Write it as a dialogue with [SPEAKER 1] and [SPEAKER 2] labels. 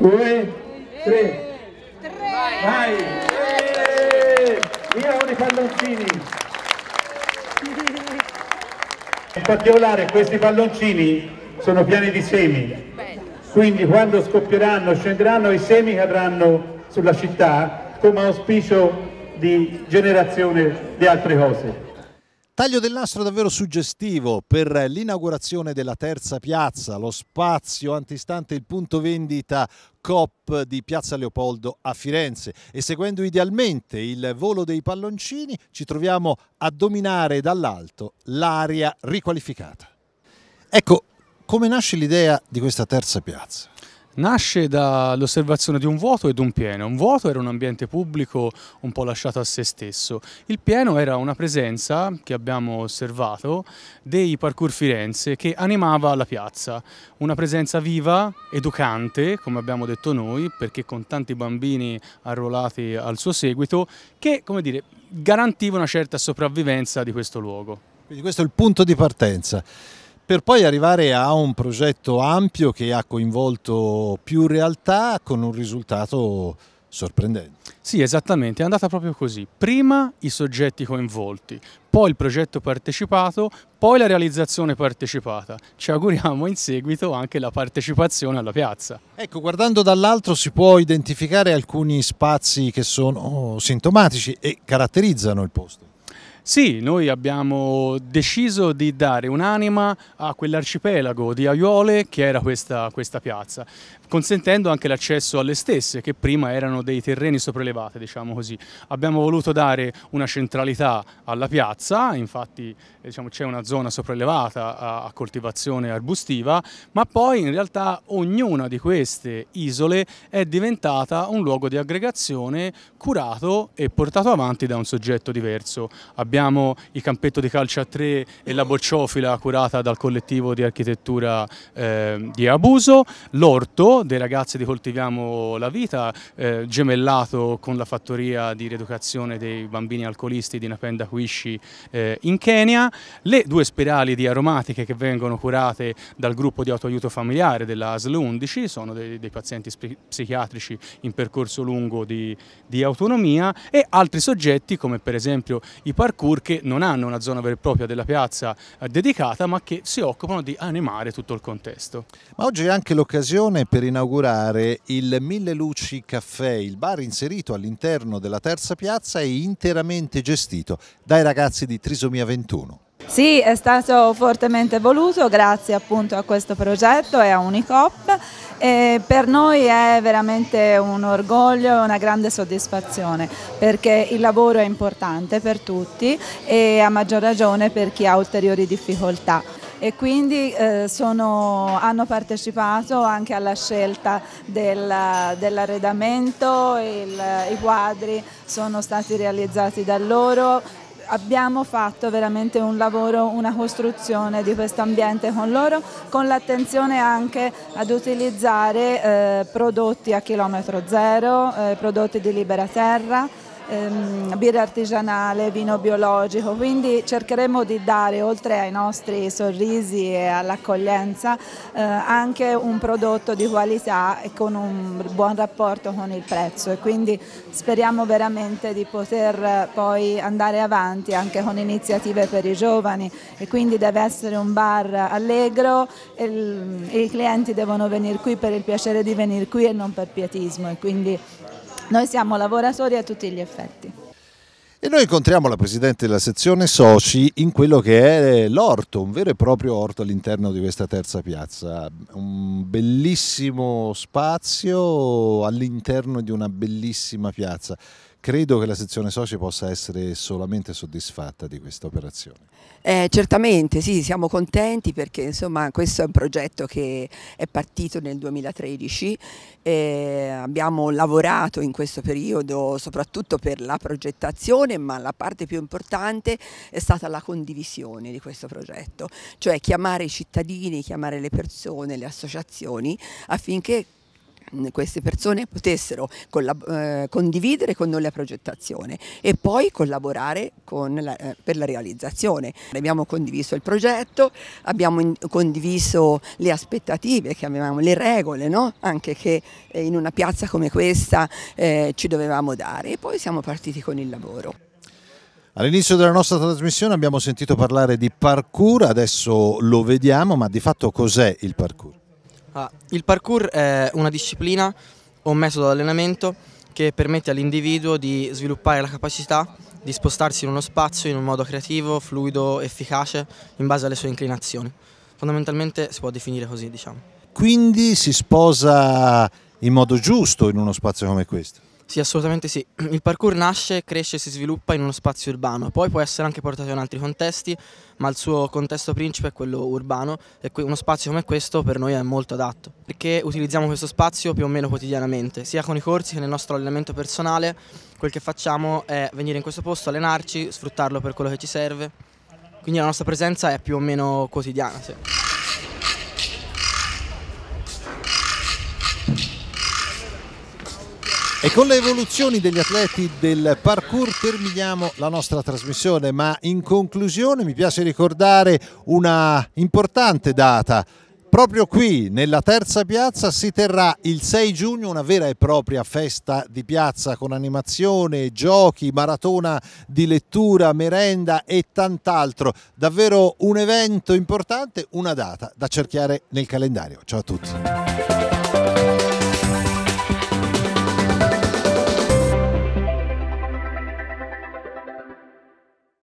[SPEAKER 1] due,
[SPEAKER 2] tre. Tre. Vai! Via con i palloncini! In particolare questi palloncini
[SPEAKER 3] sono pieni di semi, quindi quando scoppieranno, scenderanno, i semi cadranno sulla città come auspicio di generazione di altre cose. Taglio dell'astro davvero suggestivo per l'inaugurazione della terza piazza, lo spazio antistante il punto vendita COP di Piazza Leopoldo a Firenze e seguendo idealmente il volo dei palloncini ci troviamo a dominare dall'alto l'area riqualificata. Ecco,
[SPEAKER 2] come nasce l'idea di questa terza piazza? nasce dall'osservazione di un vuoto ed un pieno. Un vuoto era un ambiente pubblico un po' lasciato a se stesso, il pieno era una presenza che abbiamo osservato dei parkour Firenze che animava la piazza, una presenza viva, educante, come abbiamo detto noi, perché con tanti bambini arruolati al suo seguito, che come dire, garantiva una certa sopravvivenza di questo luogo.
[SPEAKER 3] Quindi questo è il punto di partenza
[SPEAKER 2] per poi arrivare a
[SPEAKER 3] un progetto ampio che ha coinvolto più realtà con un risultato
[SPEAKER 2] sorprendente. Sì, esattamente, è andata proprio così. Prima i soggetti coinvolti, poi il progetto partecipato, poi la realizzazione partecipata. Ci auguriamo in seguito anche la partecipazione alla piazza. Ecco, guardando dall'altro si può identificare
[SPEAKER 3] alcuni spazi che sono sintomatici e caratterizzano il posto.
[SPEAKER 2] Sì, noi abbiamo deciso di dare un'anima a quell'arcipelago di aiuole che era questa, questa piazza, consentendo anche l'accesso alle stesse che prima erano dei terreni sopraelevati, diciamo così. Abbiamo voluto dare una centralità alla piazza, infatti eh, diciamo, c'è una zona sopraelevata a, a coltivazione arbustiva, ma poi in realtà ognuna di queste isole è diventata un luogo di aggregazione curato e portato avanti da un soggetto diverso. Abbiamo Abbiamo il campetto di calcio a tre e la bocciofila curata dal collettivo di architettura eh, di Abuso, l'orto dei ragazzi di Coltiviamo la Vita, eh, gemellato con la fattoria di rieducazione dei bambini alcolisti di Napenda Huishi eh, in Kenya, le due spirali di aromatiche che vengono curate dal gruppo di autoaiuto familiare della ASL 11, sono dei, dei pazienti psichiatrici in percorso lungo di, di autonomia e altri soggetti come per esempio i parkour Mercure che non hanno una zona vera e propria della piazza eh, dedicata ma che si occupano di animare tutto il contesto.
[SPEAKER 3] Ma oggi è anche l'occasione per inaugurare il Mille Luci Caffè, il bar inserito all'interno della terza piazza e interamente gestito dai ragazzi di Trisomia 21.
[SPEAKER 4] Sì, è stato fortemente voluto grazie appunto a questo progetto e a Unicop. E per noi è veramente un orgoglio e una grande soddisfazione perché il lavoro è importante per tutti e a maggior ragione per chi ha ulteriori difficoltà e quindi eh, sono, hanno partecipato anche alla scelta del, dell'arredamento, i quadri sono stati realizzati da loro, abbiamo fatto veramente un lavoro, una costruzione di questo ambiente con loro, con l'attenzione anche ad utilizzare eh, prodotti a chilometro zero, eh, prodotti di libera terra, ehm, birra artigianale, vino biologico, quindi cercheremo di dare oltre ai nostri sorrisi e all'accoglienza eh, anche un prodotto di qualità e con un buon rapporto con il prezzo e quindi speriamo veramente di poter eh, poi andare avanti anche con iniziative per i giovani e quindi deve essere un bar allegro e, il, e i clienti devono venire qui per il piacere di venire qui e non per pietismo e quindi noi siamo lavoratori a tutti gli effetti.
[SPEAKER 3] E noi incontriamo la Presidente della sezione Soci in quello che è l'orto, un vero e proprio orto all'interno di questa terza piazza, un bellissimo spazio all'interno di una bellissima piazza. Credo che la sezione soci possa essere solamente soddisfatta
[SPEAKER 5] di questa operazione. Eh, certamente, sì, siamo contenti perché insomma, questo è un progetto che è partito nel 2013, eh, abbiamo lavorato in questo periodo soprattutto per la progettazione, ma la parte più importante è stata la condivisione di questo progetto, cioè chiamare i cittadini, chiamare le persone, le associazioni affinché queste persone potessero eh, condividere con noi la progettazione e poi collaborare la, eh, per la realizzazione. Abbiamo condiviso il progetto, abbiamo condiviso le aspettative che avevamo, le regole no? anche che eh, in una piazza come questa eh, ci dovevamo dare e poi siamo partiti con il lavoro.
[SPEAKER 3] All'inizio della nostra trasmissione abbiamo sentito parlare di parkour, adesso lo vediamo, ma di fatto cos'è il parkour?
[SPEAKER 1] Ah, il parkour è una disciplina o un metodo di allenamento che permette all'individuo di sviluppare la capacità di spostarsi in uno spazio in un modo creativo, fluido, efficace in base alle sue inclinazioni. Fondamentalmente si può definire così, diciamo.
[SPEAKER 3] Quindi si sposa in modo giusto in uno spazio come
[SPEAKER 1] questo? Sì, assolutamente sì. Il parkour nasce, cresce e si sviluppa in uno spazio urbano, poi può essere anche portato in altri contesti, ma il suo contesto principe è quello urbano e uno spazio come questo per noi è molto adatto, perché utilizziamo questo spazio più o meno quotidianamente, sia con i corsi che nel nostro allenamento personale, quel che facciamo è venire in questo posto, allenarci, sfruttarlo per quello che ci serve, quindi la nostra presenza è più o meno quotidiana. Sì.
[SPEAKER 3] E con le evoluzioni degli atleti del parkour terminiamo la nostra trasmissione, ma in conclusione mi piace ricordare una importante data. Proprio qui, nella terza piazza, si terrà il 6 giugno una vera e propria festa di piazza con animazione, giochi, maratona di lettura, merenda e tant'altro. Davvero un evento importante, una data da cerchiare nel calendario. Ciao a tutti.